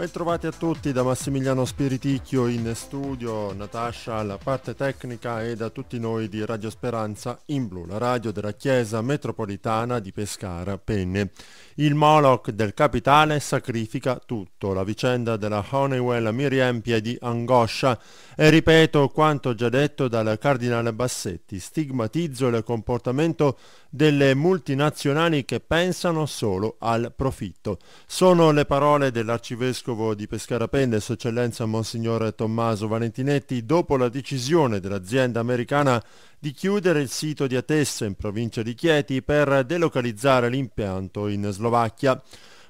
Bentrovati a tutti da Massimiliano Spiriticchio in studio, Natascia alla parte tecnica e da tutti noi di Radio Speranza in blu, la radio della Chiesa Metropolitana di Pescara, Penne. Il Moloch del capitale sacrifica tutto, la vicenda della Honeywell mi riempie di angoscia e ripeto quanto già detto dal Cardinale Bassetti, stigmatizzo il comportamento delle multinazionali che pensano solo al profitto. Sono le parole dell'arcivescovo Vescovo di Pescara e Sua Eccellenza Monsignor Tommaso Valentinetti, dopo la decisione dell'azienda americana di chiudere il sito di Atessa in provincia di Chieti per delocalizzare l'impianto in Slovacchia.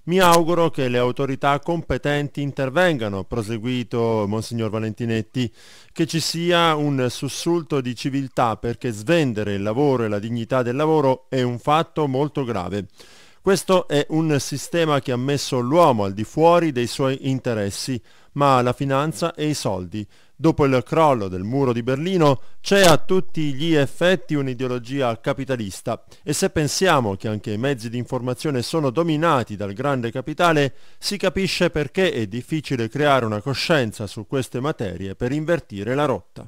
Mi auguro che le autorità competenti intervengano, proseguito Monsignor Valentinetti, che ci sia un sussulto di civiltà perché svendere il lavoro e la dignità del lavoro è un fatto molto grave. Questo è un sistema che ha messo l'uomo al di fuori dei suoi interessi, ma la finanza e i soldi. Dopo il crollo del muro di Berlino c'è a tutti gli effetti un'ideologia capitalista e se pensiamo che anche i mezzi di informazione sono dominati dal grande capitale, si capisce perché è difficile creare una coscienza su queste materie per invertire la rotta.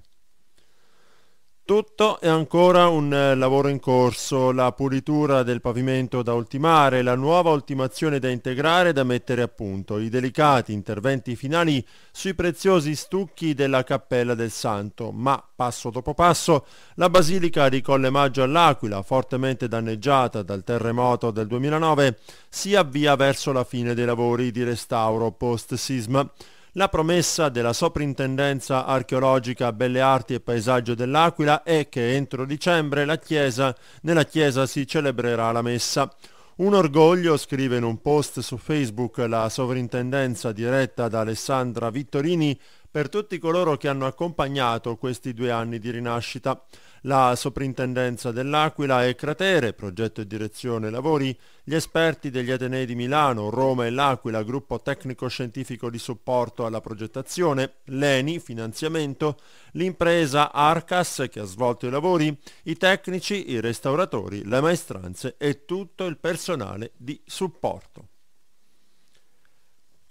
Tutto è ancora un eh, lavoro in corso, la pulitura del pavimento da ultimare, la nuova ultimazione da integrare e da mettere a punto, i delicati interventi finali sui preziosi stucchi della Cappella del Santo, ma passo dopo passo la Basilica di Colle Maggio all'Aquila, fortemente danneggiata dal terremoto del 2009, si avvia verso la fine dei lavori di restauro post-sisma. La promessa della Soprintendenza archeologica Belle Arti e Paesaggio dell'Aquila è che entro dicembre la chiesa, nella chiesa si celebrerà la messa. Un orgoglio, scrive in un post su Facebook la sovrintendenza diretta da Alessandra Vittorini, per tutti coloro che hanno accompagnato questi due anni di rinascita la Soprintendenza dell'Aquila e Cratere, progetto e direzione lavori, gli esperti degli Atenei di Milano, Roma e L'Aquila, gruppo tecnico-scientifico di supporto alla progettazione, l'ENI, finanziamento, l'impresa Arcas che ha svolto i lavori, i tecnici, i restauratori, le maestranze e tutto il personale di supporto.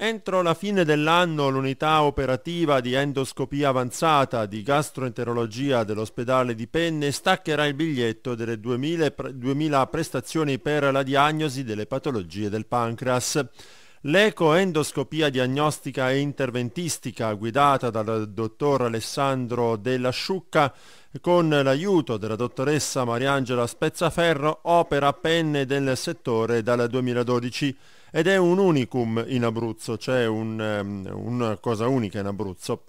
Entro la fine dell'anno l'unità operativa di endoscopia avanzata di gastroenterologia dell'ospedale di Penne staccherà il biglietto delle 2000, prestazioni per la diagnosi delle patologie del pancreas. L'ecoendoscopia diagnostica e interventistica guidata dal dottor Alessandro Della Sciucca con l'aiuto della dottoressa Mariangela Spezzaferro opera a penne del settore dal 2012 ed è un unicum in Abruzzo, cioè un, ehm, una cosa unica in Abruzzo.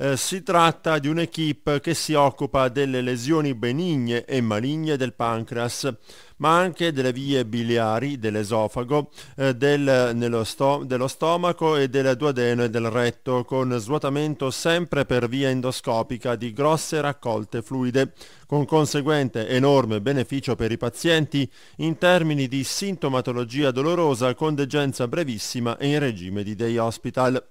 Eh, si tratta di un'equipe che si occupa delle lesioni benigne e maligne del pancreas ma anche delle vie biliari, dell'esofago, eh, del, sto, dello stomaco e del duodeno e del retto, con svuotamento sempre per via endoscopica di grosse raccolte fluide, con conseguente enorme beneficio per i pazienti in termini di sintomatologia dolorosa con degenza brevissima e in regime di day hospital.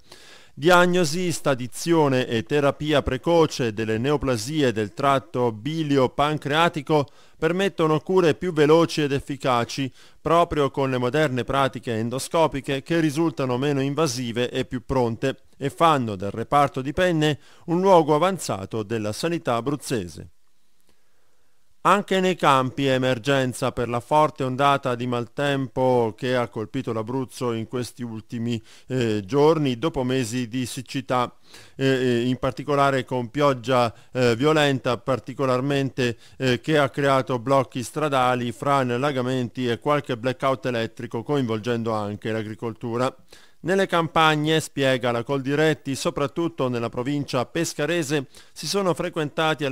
Diagnosi, stadizione e terapia precoce delle neoplasie del tratto bilio-pancreatico permettono cure più veloci ed efficaci proprio con le moderne pratiche endoscopiche che risultano meno invasive e più pronte e fanno del reparto di penne un luogo avanzato della sanità abruzzese. Anche nei campi è emergenza per la forte ondata di maltempo che ha colpito l'Abruzzo in questi ultimi eh, giorni dopo mesi di siccità, eh, eh in particolare con pioggia eh, violenta particolarmente eh, che ha creato blocchi stradali, frane, allagamenti e qualche blackout elettrico coinvolgendo anche l'agricoltura. Nelle campagne, spiega la Coldiretti, soprattutto nella provincia pescarese, si sono frequentati eh,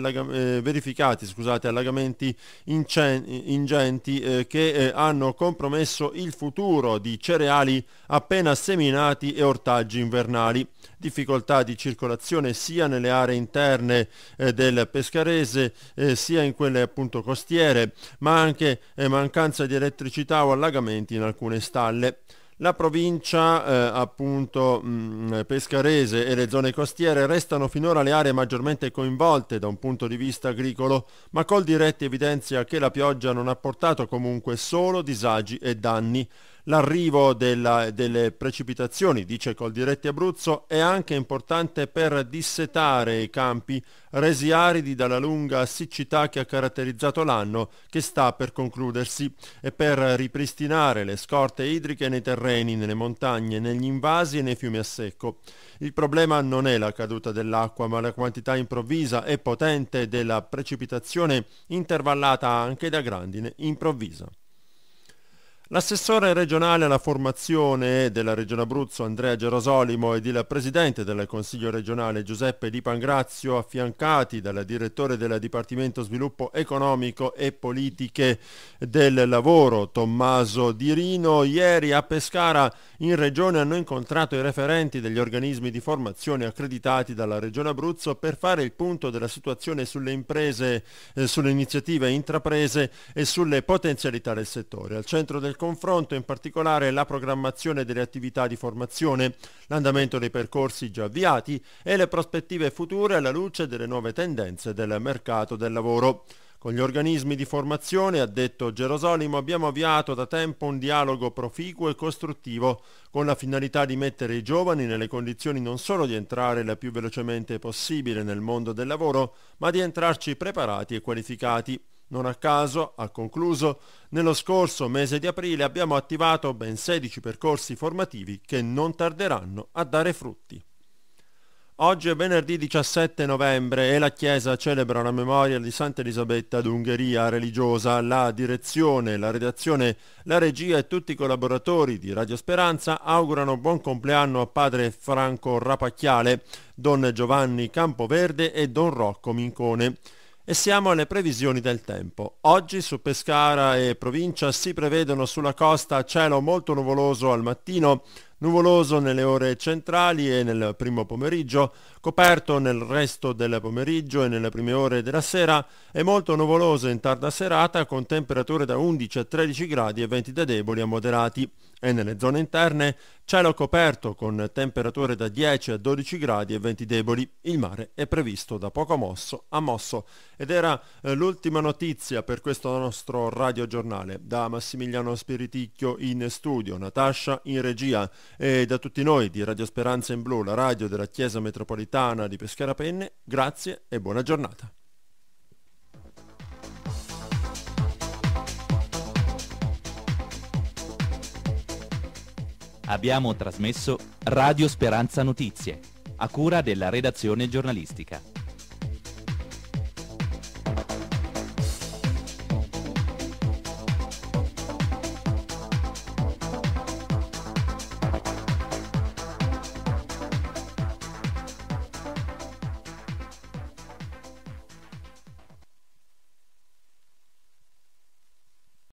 verificati scusate, allagamenti ingenti eh, che eh, hanno compromesso il futuro di cereali appena seminati e ortaggi invernali. Difficoltà di circolazione sia nelle aree interne eh, del pescarese eh, sia in quelle appunto costiere, ma anche eh, mancanza di elettricità o allagamenti in alcune stalle. La provincia eh, appunto, mh, mm, pescarese e le zone costiere restano finora le aree maggiormente coinvolte da un punto di vista agricolo, ma Col Diretti evidenzia che la pioggia non ha portato comunque solo disagi e danni. L'arrivo della, delle precipitazioni, dice Coldiretti Abruzzo, è anche importante per dissetare i campi resi aridi dalla lunga siccità che ha caratterizzato l'anno che sta per concludersi e per ripristinare le scorte idriche nei terreni, nelle montagne, negli invasi e nei fiumi a secco. Il problema non è la caduta dell'acqua, ma la quantità improvvisa e potente della precipitazione intervallata anche da grandine improvvisa. L'assessore regionale alla formazione della Regione Abruzzo Andrea Gerosolimo ed il presidente del Consiglio regionale Giuseppe Di Pangrazio affiancati dal direttore del Dipartimento Sviluppo Economico e Politiche del Lavoro Tommaso Dirino ieri a Pescara in regione hanno incontrato i referenti degli organismi di formazione accreditati dalla Regione Abruzzo per fare il punto della situazione sulle imprese, eh, sulle iniziative intraprese e sulle potenzialità del settore. Al centro del del confronto in particolare la programmazione delle attività di formazione, l'andamento dei percorsi già avviati e le prospettive future alla luce delle nuove tendenze del mercato del lavoro. Con gli organismi di formazione, ha detto Gerosolimo, abbiamo avviato da tempo un dialogo proficuo e costruttivo con la finalità di mettere i giovani nelle condizioni non solo di entrare la più velocemente possibile nel mondo del lavoro, ma di entrarci preparati e qualificati. Non a caso, ha concluso, nello scorso mese di aprile abbiamo attivato ben 16 percorsi formativi che non tarderanno a dare frutti. Oggi è venerdì 17 novembre e la Chiesa celebra la memoria di Santa Elisabetta d'Ungheria religiosa. La direzione, la redazione, la regia e tutti i collaboratori di Radio Speranza augurano buon compleanno a padre Franco Rapacchiale, don Giovanni Campoverde e don Rocco Mincone. E siamo alle previsioni del tempo. Oggi su Pescara e provincia si prevedono sulla costa cielo molto nuvoloso al mattino, Nuvoloso nelle ore centrali e nel primo pomeriggio, coperto nel resto del pomeriggio e nelle prime ore della sera e molto nuvoloso in tarda serata con temperature da 11 a 13 gradi e venti da deboli a moderati e nelle zone interne cielo coperto con temperature da 10 a 12 gradi e venti deboli. Il mare è previsto da poco mosso a mosso ed era eh, l'ultima notizia per questo nostro radiogiornale da Massimiliano Spiriticchio in studio, Natascia in regia. E da tutti noi di Radio Speranza in Blu, la radio della Chiesa Metropolitana di Pescara Penne, grazie e buona giornata. Abbiamo trasmesso Radio Speranza Notizie, a cura della redazione giornalistica.